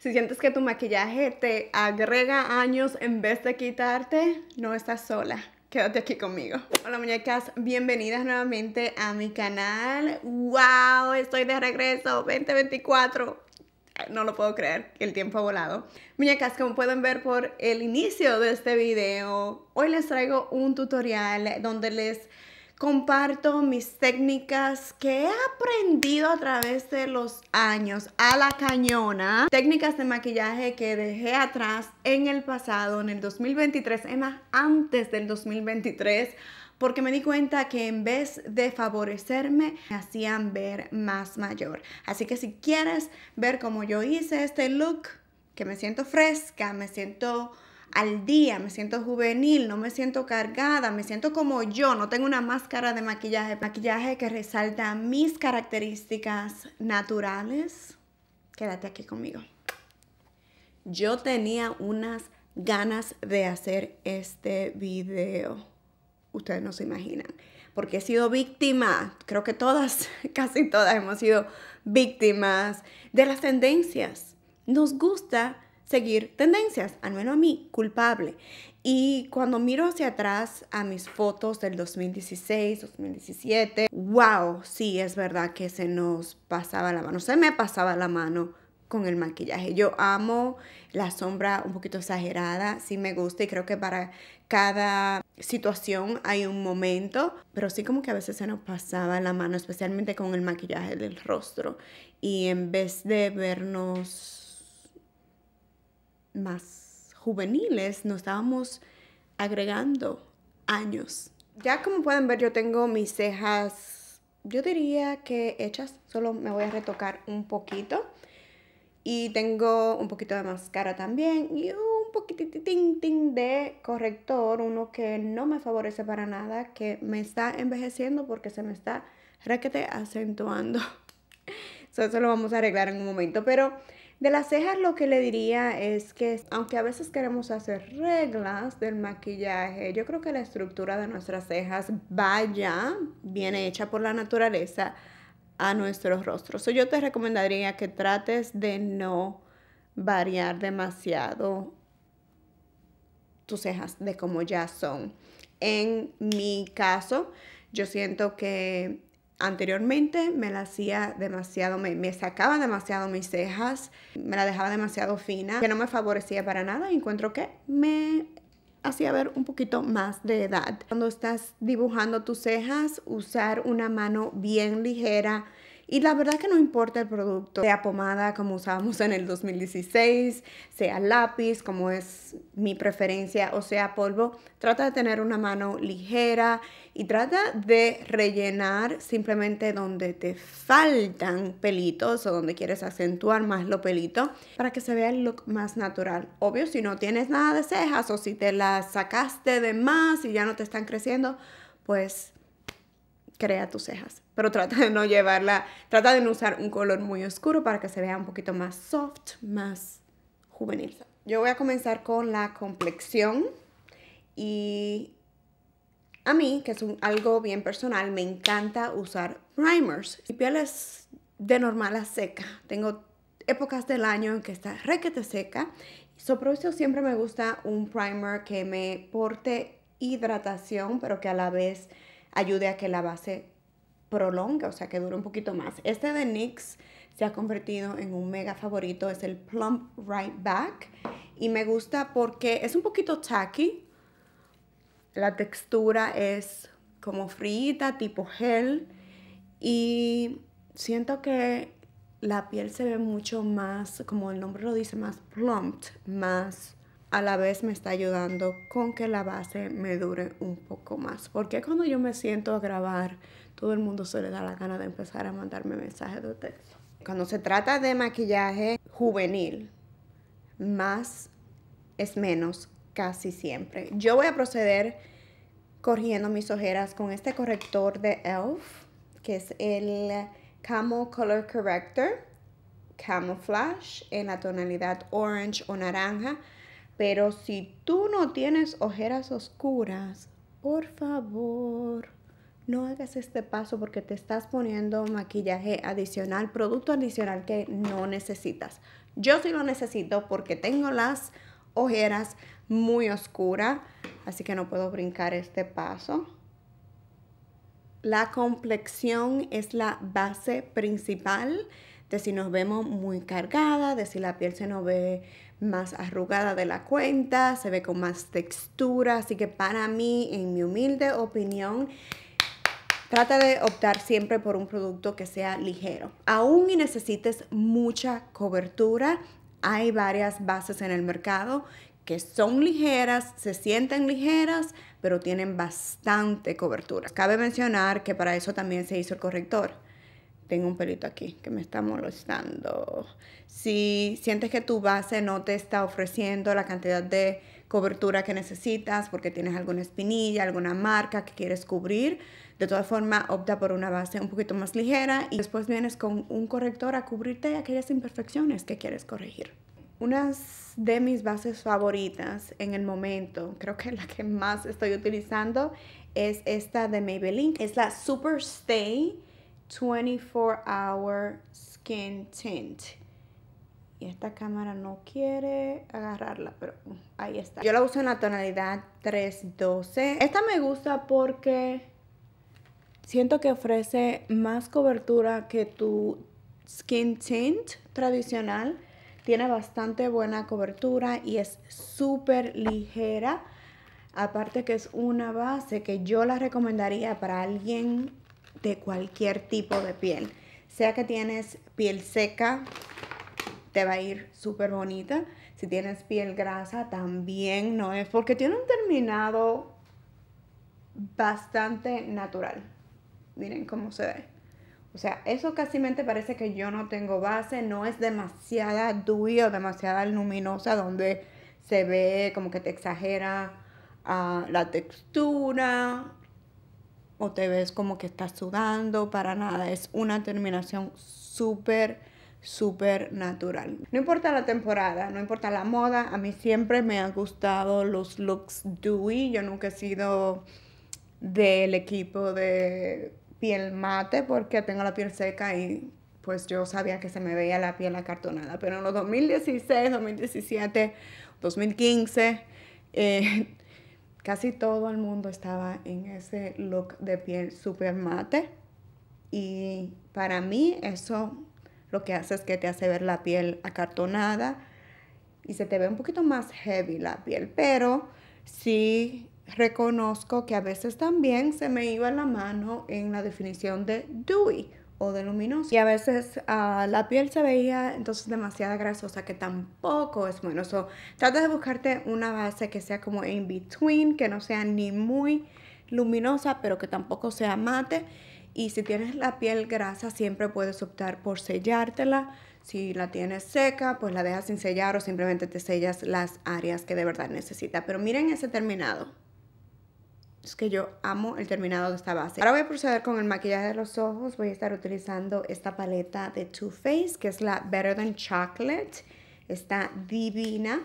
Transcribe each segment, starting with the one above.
Si sientes que tu maquillaje te agrega años en vez de quitarte, no estás sola. Quédate aquí conmigo. Hola muñecas, bienvenidas nuevamente a mi canal. ¡Wow! Estoy de regreso, 2024 no lo puedo creer, el tiempo ha volado. Muñecas, como pueden ver por el inicio de este video, hoy les traigo un tutorial donde les comparto mis técnicas que he aprendido a través de los años a la cañona. Técnicas de maquillaje que dejé atrás en el pasado, en el 2023, es más, antes del 2023 porque me di cuenta que en vez de favorecerme, me hacían ver más mayor. Así que si quieres ver cómo yo hice este look, que me siento fresca, me siento al día, me siento juvenil, no me siento cargada, me siento como yo, no tengo una máscara de maquillaje, maquillaje que resalta mis características naturales. Quédate aquí conmigo. Yo tenía unas ganas de hacer este video. Ustedes no se imaginan porque he sido víctima, creo que todas, casi todas hemos sido víctimas de las tendencias. Nos gusta seguir tendencias, al menos a mí, culpable. Y cuando miro hacia atrás a mis fotos del 2016, 2017, wow, sí, es verdad que se nos pasaba la mano, se me pasaba la mano con el maquillaje. Yo amo la sombra un poquito exagerada, sí me gusta y creo que para cada situación hay un momento, pero sí como que a veces se nos pasaba la mano, especialmente con el maquillaje del rostro. Y en vez de vernos más juveniles, nos estábamos agregando años. Ya como pueden ver, yo tengo mis cejas, yo diría que hechas, solo me voy a retocar un poquito. Y tengo un poquito de máscara también y un poquititín de corrector, uno que no me favorece para nada, que me está envejeciendo porque se me está requete acentuando. eso lo vamos a arreglar en un momento, pero de las cejas lo que le diría es que aunque a veces queremos hacer reglas del maquillaje, yo creo que la estructura de nuestras cejas vaya bien hecha por la naturaleza a nuestros rostros. yo te recomendaría que trates de no variar demasiado tus cejas de como ya son. En mi caso, yo siento que Anteriormente me la hacía demasiado, me, sacaba demasiado mis cejas, me la dejaba demasiado fina, que no me favorecía para nada. y Encuentro que me hacía ver un poquito más de edad. Cuando estás dibujando tus cejas, usar una mano bien ligera y la verdad que no importa el producto, sea pomada como usábamos en el 2016, sea lápiz como es mi preferencia o sea polvo, trata de tener una mano ligera y trata de rellenar simplemente donde te faltan pelitos o donde quieres acentuar más lo pelito para que se vea el look más natural. Obvio, si no tienes nada de cejas o si te las sacaste de más y ya no te están creciendo, pues crea tus cejas, pero trata de no llevarla, trata de no usar un color muy oscuro para que se vea un poquito más soft, más juvenil. Yo voy a comenzar con la complexión y a mí, que es algo bien personal, me encanta usar primers. Mi piel de normal a seca. Tengo épocas del año en que está requete seca. Sobre eso siempre me gusta un primer que me porte hidratación, pero que a la vez ayude a que la base prolongue, o sea, que dure un poquito más. Este de NYX se ha convertido en un mega favorito, es el Plump Right Back y me gusta porque es un poquito tacky, la textura es como frita, tipo gel y siento que la piel se ve mucho más, como el nombre lo dice, más plumped, más a la vez me está ayudando con que la base me dure un poco más. Porque cuando yo me siento a grabar, todo el mundo se le da la gana de empezar a mandarme mensajes de texto. Cuando se trata de maquillaje juvenil, más es menos casi siempre. Yo voy a proceder corrigiendo mis ojeras con este corrector de e.l.f., que es el Camo Color Corrector Camouflage en la tonalidad orange o naranja. Pero si tú no tienes ojeras oscuras, por favor, no hagas este paso porque te estás poniendo maquillaje adicional, producto adicional que no necesitas. Yo sí lo necesito porque tengo las ojeras muy oscuras, así que no puedo brincar este paso. La complexión es la base principal de si nos vemos muy cargada, de si la piel se nos ve más arrugada de la cuenta, se ve con más textura. Así que para mí, en mi humilde opinión, trata de optar siempre por un producto que sea ligero. Aún y necesites mucha cobertura, hay varias bases en el mercado que son ligeras, se sienten ligeras, pero tienen bastante cobertura. Cabe mencionar que para eso también se hizo el corrector tengo un pelito aquí que me está molestando. Si sientes que tu base no te está ofreciendo la cantidad de cobertura que necesitas porque tienes alguna espinilla, alguna marca que quieres cubrir, de todas formas opta por una base un poquito más ligera y después vienes con un corrector a cubrirte aquellas imperfecciones que quieres corregir. Unas de mis bases favoritas en el momento, creo que la que más estoy utilizando es esta de Maybelline, es la Super Stay 24 hour skin tint y esta cámara no quiere agarrarla, pero uh, ahí está. Yo la uso en la tonalidad 312. Esta me gusta porque siento que ofrece más cobertura que tu skin tint tradicional. Tiene bastante buena cobertura y es súper ligera. Aparte que es una base que yo la recomendaría para alguien de cualquier tipo de piel. Sea que tienes piel seca, te va a ir súper bonita. Si tienes piel grasa, también no es porque tiene un terminado bastante natural. Miren cómo se ve. O sea, eso casi mente parece que yo no tengo base, no es demasiada dewy o demasiada luminosa donde se ve como que te exagera ah, la textura o te ves como que estás sudando, para nada. Es una terminación súper súper natural. No importa la temporada, no importa la moda, a mí siempre me han gustado los looks dewy. Yo nunca he sido del equipo de piel mate porque tengo la piel seca y pues yo sabía que se me veía la piel acartonada. Pero en los 2016, 2017, 2015, eh, casi todo el mundo estaba en ese look de piel super mate y para mí eso lo que hace es que te hace ver la piel acartonada y se te ve un poquito más heavy la piel, pero sí reconozco que a veces también se me iba la mano en la definición de dewy o de luminoso. Y a veces ah, la piel se veía entonces demasiado grasosa, que tampoco es bueno. Eso trata de buscarte una base que sea como in between, que no sea ni muy luminosa, pero que tampoco sea mate. Y si tienes la piel grasa, siempre puedes optar por sellártela. Si la tienes seca, pues la dejas sin sellar o simplemente te sellas las áreas que de verdad necesita. Pero miren ese terminado. Es que yo amo el terminado de esta base. Ahora voy a proceder con el maquillaje de los ojos. Voy a estar utilizando esta paleta de Too Faced, que es la Better Than Chocolate. Está divina.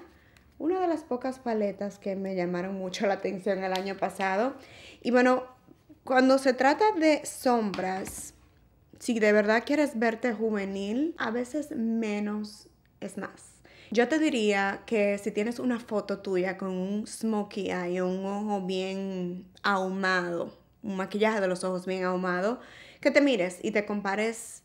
Una de las pocas paletas que me llamaron mucho la atención el año pasado. Y bueno, cuando se trata de sombras, si de verdad quieres verte juvenil, a veces menos es más. Yo te diría que si tienes una foto tuya con un smokey eye un ojo bien ahumado, un maquillaje de los ojos bien ahumado, que te mires y te compares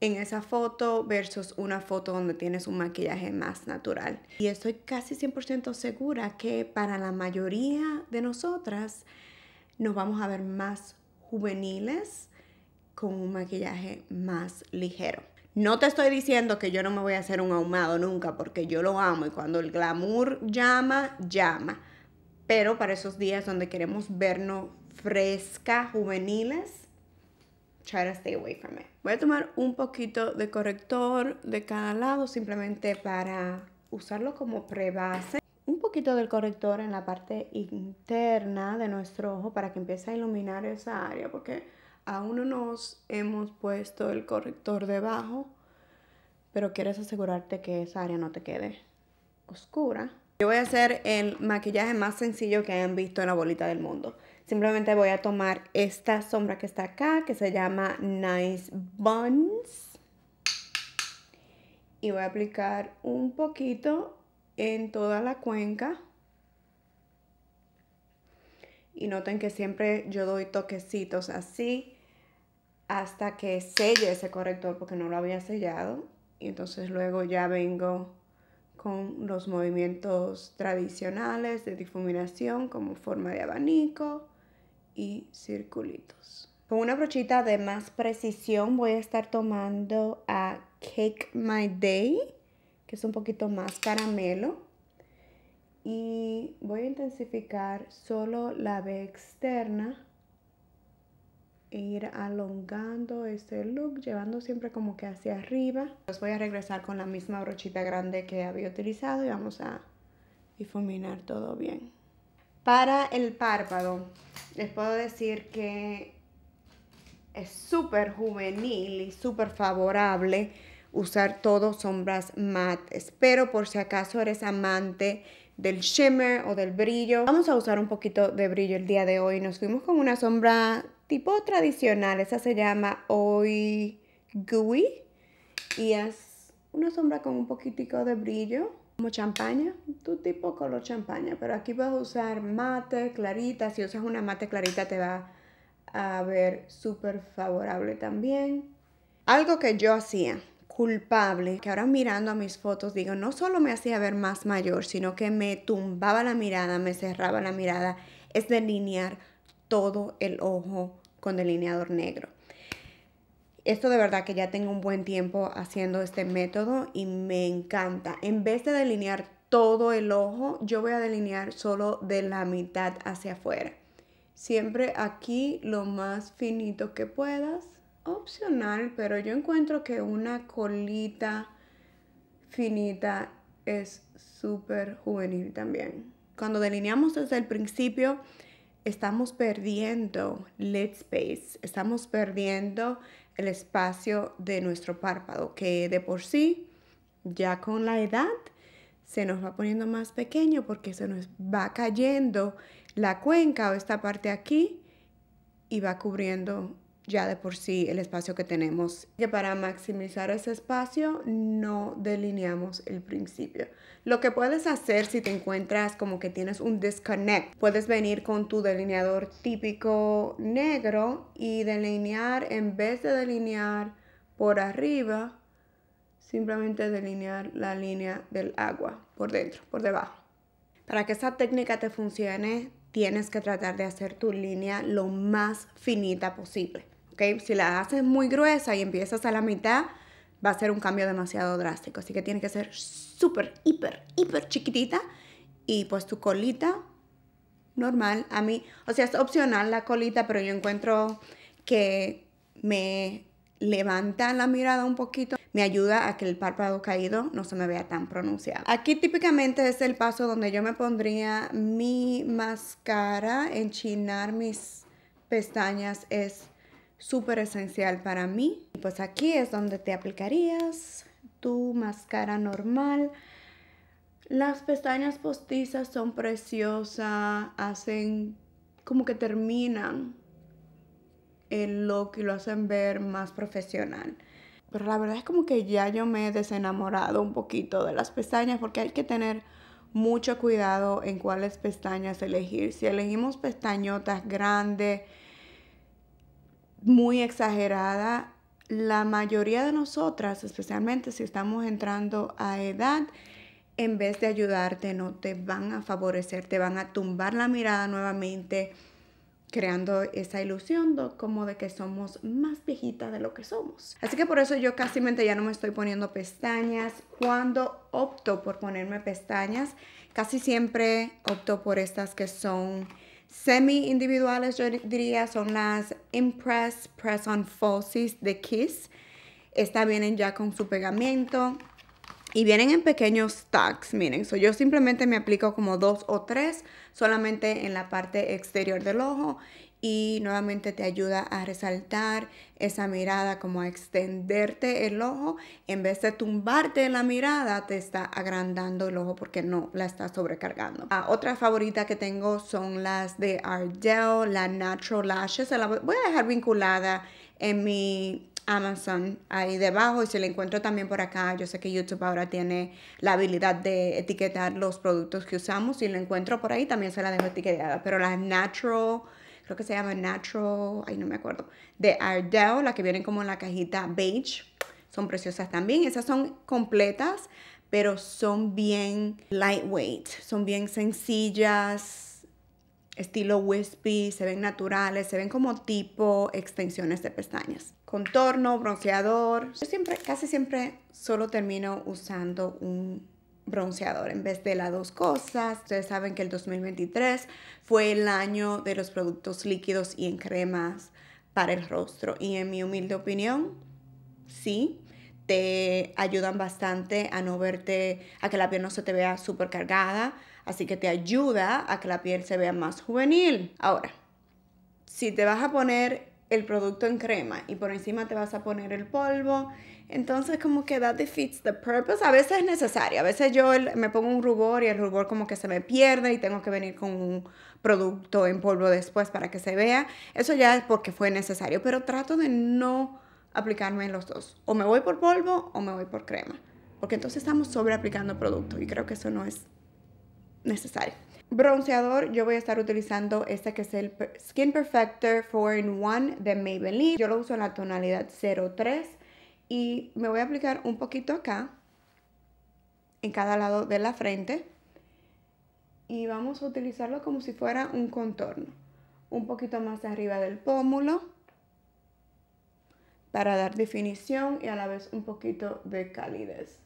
en esa foto versus una foto donde tienes un maquillaje más natural. Y estoy casi 100% segura que para la mayoría de nosotras nos vamos a ver más juveniles con un maquillaje más ligero. No te estoy diciendo que yo no me voy a hacer un ahumado nunca, porque yo lo amo y cuando el glamour llama, llama. Pero para esos días donde queremos vernos fresca, juveniles, try to stay away from it. Voy a tomar un poquito de corrector de cada lado simplemente para usarlo como prebase. Un poquito del corrector en la parte interna de nuestro ojo para que empiece a iluminar esa área porque aún no nos hemos puesto el corrector debajo, pero quieres asegurarte que esa área no te quede oscura. Yo voy a hacer el maquillaje más sencillo que hayan visto en la bolita del mundo. Simplemente voy a tomar esta sombra que está acá, que se llama Nice Buns. Y voy a aplicar un poquito en toda la cuenca. Y noten que siempre yo doy toquecitos así hasta que selle ese corrector porque no lo había sellado. Y entonces luego ya vengo con los movimientos tradicionales de difuminación como forma de abanico y circulitos. Con una brochita de más precisión voy a estar tomando a Cake My Day, que es un poquito más caramelo. Y voy a intensificar solo la B externa ir alongando este look, llevando siempre como que hacia arriba. Los pues voy a regresar con la misma brochita grande que había utilizado y vamos a difuminar todo bien. Para el párpado, les puedo decir que es súper juvenil y súper favorable usar todo sombras mates. Pero por si acaso eres amante del shimmer o del brillo. Vamos a usar un poquito de brillo el día de hoy. Nos fuimos con una sombra tipo tradicional. Esa se llama Hoy Gooey y es una sombra con un poquitico de brillo, como champaña, tu tipo color champaña, pero aquí vas a usar mate, clarita, si usas una mate clarita te va a ver súper favorable también. Algo que yo hacía, culpable, que ahora mirando a mis fotos digo, no solo me hacía ver más mayor, sino que me tumbaba la mirada, me cerraba la mirada, es delinear todo el ojo con delineador negro. Esto de verdad que ya tengo un buen tiempo haciendo este método y me encanta. En vez de delinear todo el ojo, yo voy a delinear solo de la mitad hacia afuera. Siempre aquí lo más finito que puedas. Opcional, pero yo encuentro que una colita finita es súper juvenil también. Cuando delineamos desde el principio, estamos perdiendo lid space, estamos perdiendo el espacio de nuestro párpado, que de por sí, ya con la edad, se nos va poniendo más pequeño porque se nos va cayendo la cuenca o esta parte aquí y va cubriendo ya de por sí el espacio que tenemos. Que para maximizar ese espacio no delineamos el principio. Lo que puedes hacer si te encuentras como que tienes un disconnect, puedes venir con tu delineador típico negro y delinear en vez de delinear por arriba, simplemente delinear la línea del agua por dentro, por debajo. Para que esa técnica te funcione, tienes que tratar de hacer tu línea lo más finita posible. Si la haces muy gruesa y empiezas a la mitad, va a ser un cambio demasiado drástico. Así que tiene que ser súper, hiper, hiper chiquitita y pues tu colita normal. A mí, o sea, es opcional la colita, pero yo encuentro que me levanta la mirada un poquito, me ayuda a que el párpado caído no se me vea tan pronunciado. Aquí típicamente es el paso donde yo me pondría mi máscara, enchinar mis pestañas es súper esencial para mí. Y pues aquí es donde te aplicarías tu máscara normal. Las pestañas postizas son preciosas, hacen como que terminan el look y lo hacen ver más profesional. Pero la verdad es como que ya yo me he desenamorado un poquito de las pestañas porque hay que tener mucho cuidado en cuáles pestañas elegir. Si elegimos pestañotas grandes, muy exagerada, la mayoría de nosotras, especialmente si estamos entrando a edad, en vez de ayudarte, no te van a favorecer, te van a tumbar la mirada nuevamente, creando esa ilusión como de que somos más viejitas de lo que somos. Así que por eso yo casi ya no me estoy poniendo pestañas. Cuando opto por ponerme pestañas, casi siempre opto por estas que son semi-individuales, yo diría, son las Impress Press On Falsies de Kiss. Estas vienen ya con su pegamento y vienen en pequeños stacks. miren. yo simplemente me aplico como dos o tres solamente en la parte exterior del ojo y nuevamente te ayuda a resaltar esa mirada, como a extenderte el ojo, en vez de tumbarte la mirada, te está agrandando el ojo porque no la está sobrecargando. Ah, otra favorita que tengo son las de Ardell, la Natural Lashes, se la voy a dejar vinculada en mi Amazon ahí debajo y si la encuentro también por acá, yo sé que YouTube ahora tiene la habilidad de etiquetar los productos que usamos y si lo encuentro por ahí también se la dejo etiquetada, pero las Natural creo que se llama Natural, ay no me acuerdo, de Ardell, la que vienen como en la cajita beige. Son preciosas también. Esas son completas, pero son bien lightweight, son bien sencillas, estilo wispy, se ven naturales, se ven como tipo extensiones de pestañas. Contorno, bronceador. Yo siempre, casi siempre solo termino usando un bronceador en vez de las dos cosas. Ustedes saben que el 2023 fue el año de los productos líquidos y en cremas para el rostro. Y en mi humilde opinión, sí, te ayudan bastante a no verte, a que la piel no se te vea súper cargada. Así que te ayuda a que la piel se vea más juvenil. Ahora, si te vas a poner el producto en crema y por encima te vas a poner el polvo entonces como que that defeats the purpose. A veces es necesario. A veces yo me pongo un rubor y el rubor como que se me pierde y tengo que venir con un producto en polvo después para que se vea. Eso ya es porque fue necesario. Pero trato de no aplicarme en los dos. O me voy por polvo o me voy por crema. Porque entonces estamos sobre aplicando producto y creo que eso no es necesario. Bronceador, yo voy a estar utilizando este que es el Skin Perfector 4 in 1 de Maybelline. Yo lo uso en la tonalidad 03 y me voy a aplicar un poquito acá, en cada lado de la frente. Y vamos a utilizarlo como si fuera un contorno. Un poquito más arriba del pómulo para dar definición y a la vez un poquito de calidez.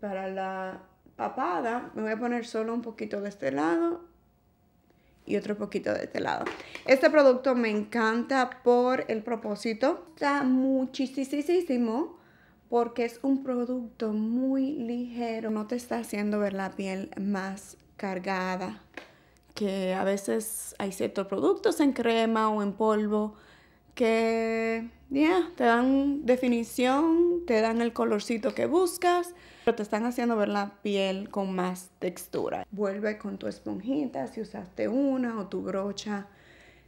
Para la papada me voy a poner solo un poquito de este lado y otro poquito de este lado. Este producto me encanta por el propósito. Está muchísimo porque es un producto muy ligero. No te está haciendo ver la piel más cargada. Que a veces hay ciertos productos en crema o en polvo que ya te dan definición, te dan el colorcito que buscas, pero te están haciendo ver la piel con más textura. Vuelve con tu esponjita, si usaste una, o tu brocha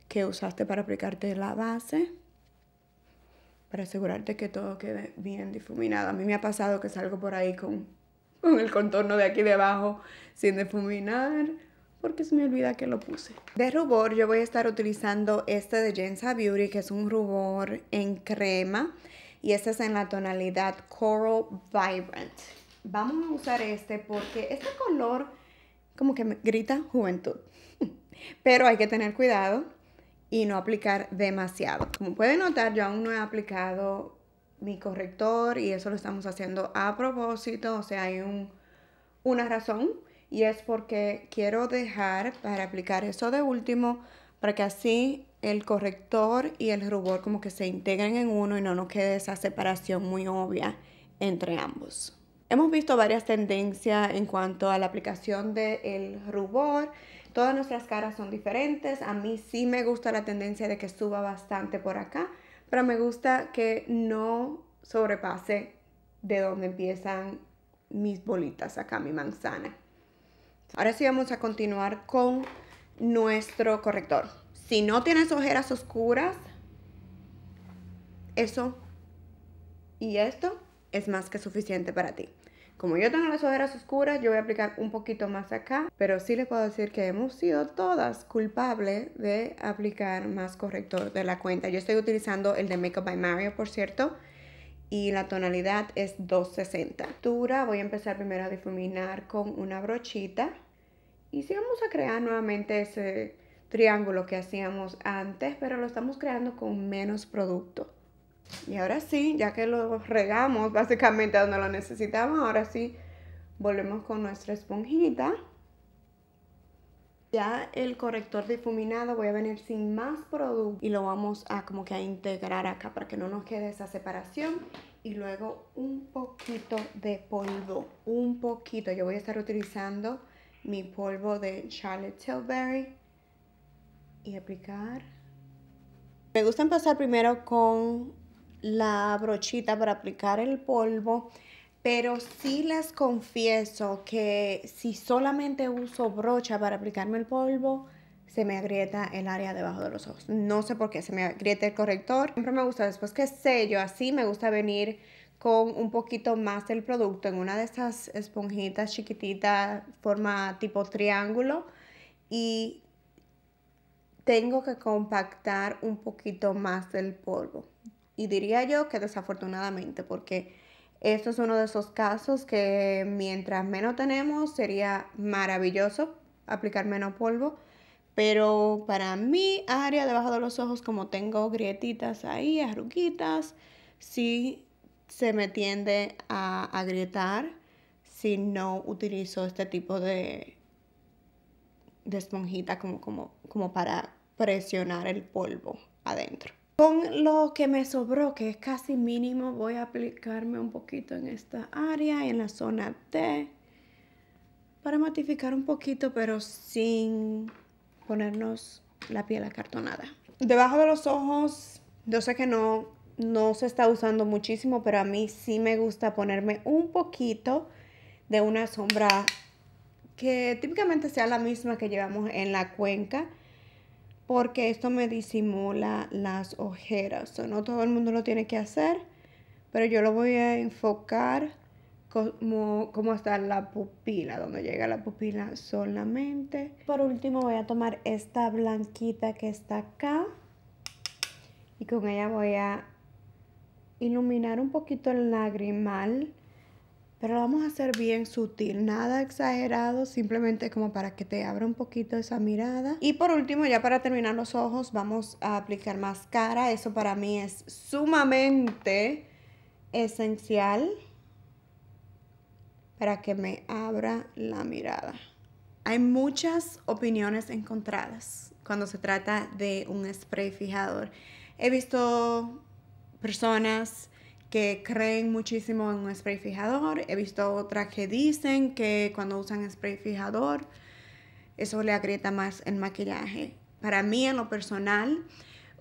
que usaste para aplicarte la base, para asegurarte que todo quede bien difuminado. A mí me ha pasado que salgo por ahí con, con el contorno de aquí debajo sin difuminar porque se me olvida que lo puse. De rubor yo voy a estar utilizando este de Jensa Beauty que es un rubor en crema y este es en la tonalidad Coral Vibrant. Vamos a usar este porque este color como que me grita juventud. Pero hay que tener cuidado y no aplicar demasiado. Como pueden notar, yo aún no he aplicado mi corrector y eso lo estamos haciendo a propósito. O sea, hay una razón y es porque quiero dejar para aplicar eso de último para que así el corrector y el rubor como que se integren en uno y no nos quede esa separación muy obvia entre ambos. Hemos visto varias tendencias en cuanto a la aplicación del rubor. Todas nuestras caras son diferentes. A mí sí me gusta la tendencia de que suba bastante por acá, pero me gusta que no sobrepase de donde empiezan mis bolitas acá, mi manzana. Ahora sí vamos a continuar con nuestro corrector. Si no tienes ojeras oscuras, eso y esto es más que suficiente para ti. Como yo tengo las ojeras oscuras, yo voy a aplicar un poquito más acá, pero sí les puedo decir que hemos sido todas culpables de aplicar más corrector de la cuenta. Yo estoy utilizando el de Makeup by Mario, por cierto, y la tonalidad es 260. Dura, voy a empezar primero a difuminar con una brochita y si sí vamos a crear nuevamente ese triángulo que hacíamos antes, pero lo estamos creando con menos producto. Y ahora sí, ya que lo regamos básicamente donde lo necesitamos, ahora sí volvemos con nuestra esponjita ya el corrector difuminado voy a venir sin más producto y lo vamos a como que a integrar acá para que no nos quede esa separación. Y luego un poquito de polvo, un poquito. Yo voy a estar utilizando mi polvo de Charlotte Tilbury y aplicar. Me gusta empezar primero con la brochita para aplicar el polvo pero sí les confieso que si solamente uso brocha para aplicarme el polvo, se me agrieta el área debajo de los ojos. No sé por qué, se me agrieta el corrector. Siempre me gusta, después que sello así, me gusta venir con un poquito más del producto en una de esas esponjitas chiquititas, forma tipo triángulo, y tengo que compactar un poquito más del polvo. Y diría yo que desafortunadamente, porque esto es uno de esos casos que mientras menos tenemos sería maravilloso aplicar menos polvo. Pero para mi área debajo de los ojos, como tengo grietitas ahí, arruguitas, sí se me tiende a agrietar si no utilizo este tipo de, de esponjita como para presionar el polvo adentro. Con lo que me sobró, que es casi mínimo, voy a aplicarme un poquito en esta área, en la zona T, para matificar un poquito, pero sin ponernos la piel acartonada. Debajo de los ojos, yo sé que no, no se está usando muchísimo, pero a mí sí me gusta ponerme un poquito de una sombra que típicamente sea la misma que llevamos en la cuenca, porque esto me disimula las ojeras. no todo el mundo lo tiene que hacer, pero yo lo voy a enfocar como, como hasta la pupila, donde llega la pupila solamente. Por último voy a tomar esta blanquita que está acá y con ella voy a iluminar un poquito el lagrimal pero lo vamos a hacer bien sutil, nada exagerado, simplemente como para que te abra un poquito esa mirada. Y por último, ya para terminar los ojos, vamos a aplicar máscara, eso para mí es sumamente esencial para que me abra la mirada. Hay muchas opiniones encontradas cuando se trata de un spray fijador. He visto personas que creen muchísimo en un spray fijador. He visto otras que dicen que cuando usan spray fijador, eso le agrieta más el maquillaje. Para mí, en lo personal,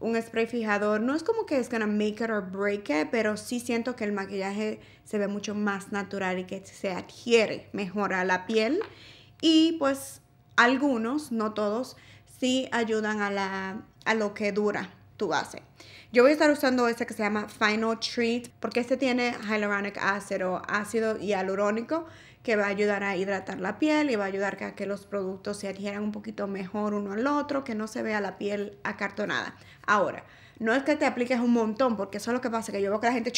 un spray fijador no es como que es gonna make it or break it, pero sí siento que el maquillaje se ve mucho más natural y que se adhiere mejor a la piel. Y pues algunos, no todos, sí ayudan a, la, a lo que dura tu base. Yo voy a estar usando este que se llama Final Treat porque este tiene hyaluronic acid o ácido hialurónico que va a ayudar a hidratar la piel y va a ayudar a que los productos se adhieran un poquito mejor uno al otro, que no se vea la piel acartonada. Ahora, no es que te apliques un montón porque eso es lo que pasa, que yo veo que la gente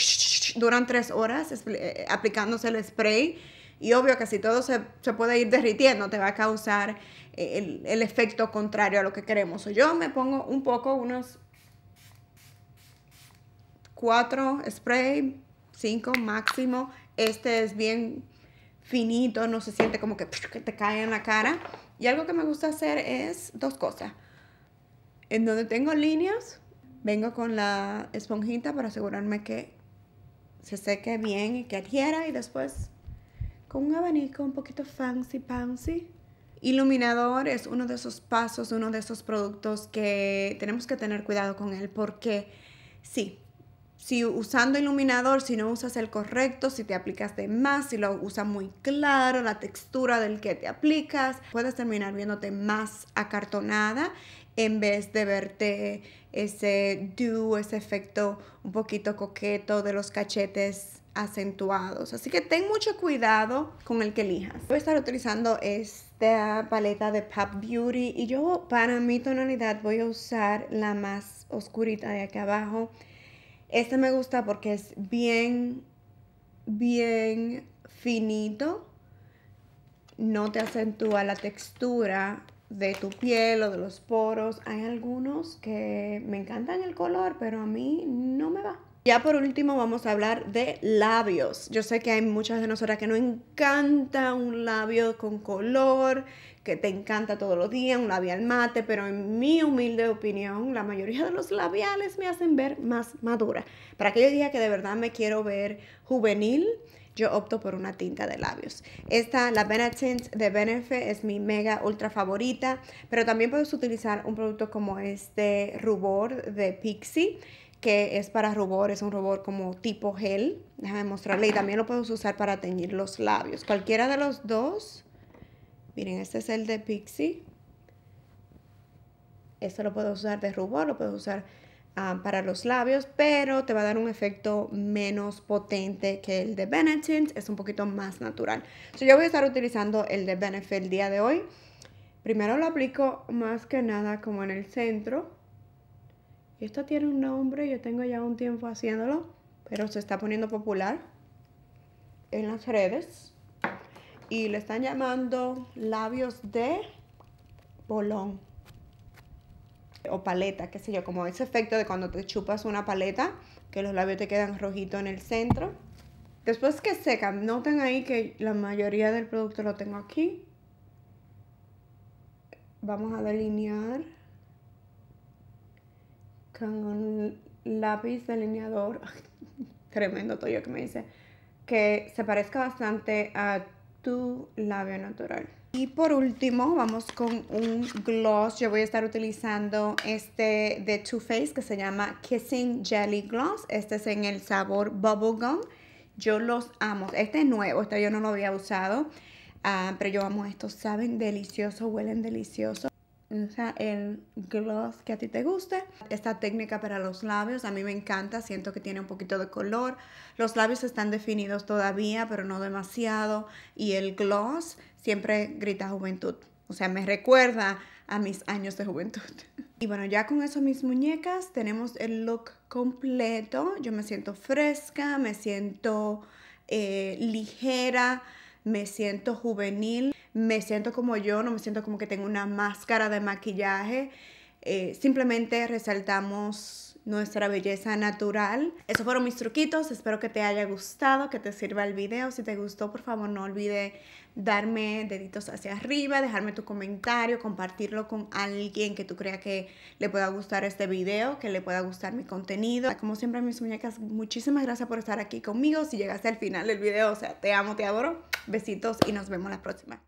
duran tres horas eh, eh, aplicándose el spray y obvio que si todo se, puede ir derritiendo, te va a causar eh, el, efecto contrario a lo que queremos. yo me pongo un poco, unos 4 spray, 5 máximo. Este es bien finito, no se siente como que, te cae en la cara. Y algo que me gusta hacer es dos cosas. En donde tengo líneas, vengo con la esponjita para asegurarme que se seque bien y que adhiera y después con un abanico un poquito fancy fancy Iluminador es uno de esos pasos, uno de esos productos que tenemos que tener cuidado con él porque sí, si usando iluminador, si no usas el correcto, si te aplicas de más, si lo usas muy claro, la textura del que te aplicas, puedes terminar viéndote más acartonada en vez de verte ese do, ese efecto un poquito coqueto de los cachetes acentuados. Así que ten mucho cuidado con el que elijas. Voy a estar utilizando esta paleta de Pop Beauty y yo para mi tonalidad voy a usar la más oscurita de aquí abajo este me gusta porque es bien, bien finito. No te acentúa la textura de tu piel o de los poros. Hay algunos que me encantan el color, pero a mí no me va. Ya por último vamos a hablar de labios. Yo sé que hay muchas de nosotras que no encanta un labio con color, que te encanta todos los días, un labial mate, pero en mi humilde opinión, la mayoría de los labiales me hacen ver más madura. Para aquellos días que de verdad me quiero ver juvenil, yo opto por una tinta de labios. Esta, la Benetint de Benefit, es mi mega ultra favorita, pero también puedes utilizar un producto como este rubor de Pixie, que es para rubor, es un rubor como tipo gel. Déjame mostrarle y también lo puedes usar para teñir los labios. Cualquiera de los dos Miren, este es el de Pixie. Esto lo puedo usar de rubor, lo puedo usar ah, para los labios, pero te va a dar un efecto menos potente que el de Benetint. Es un poquito más natural. yo voy a estar utilizando el de Benefit el día de hoy. Primero lo aplico más que nada como en el centro. Y esto tiene un nombre, yo tengo ya un tiempo haciéndolo, pero se está poniendo popular en las redes y le están llamando labios de bolón o paleta, qué sé yo, como ese efecto de cuando te chupas una paleta, que los labios te quedan rojitos en el centro. Después que seca noten ahí que la mayoría del producto lo tengo aquí. Vamos a delinear con un lápiz delineador, tremendo todo lo que me dice, que se parezca bastante a tu labio natural. Y por último, vamos con un gloss. Yo voy a estar utilizando este de Too Faced que se llama Kissing Jelly Gloss. Este es en el sabor Bubblegum. Yo los amo. Este es nuevo, este yo no lo había usado. Ah, pero yo amo estos, saben delicioso, huelen delicioso o sea, el gloss que a ti te guste. Esta técnica para los labios a mí me encanta, siento que tiene un poquito de color. Los labios están definidos todavía, pero no demasiado. Y el gloss siempre grita juventud, o sea, me recuerda a mis años de juventud. Y bueno, ya con eso mis muñecas tenemos el look completo. Yo me siento fresca, me siento eh, ligera, me siento juvenil me siento como yo, no me siento como que tengo una máscara de maquillaje. Eh, simplemente resaltamos nuestra belleza natural. Esos fueron mis truquitos, espero que te haya gustado, que te sirva el video. Si te gustó, por favor no olvides darme deditos hacia arriba, dejarme tu comentario, compartirlo con alguien que tú creas que le pueda gustar este video, que le pueda gustar mi contenido. Como siempre, mis muñecas, muchísimas gracias por estar aquí conmigo. Si llegaste al final del video, o sea, te amo, te adoro. Besitos y nos vemos la próxima.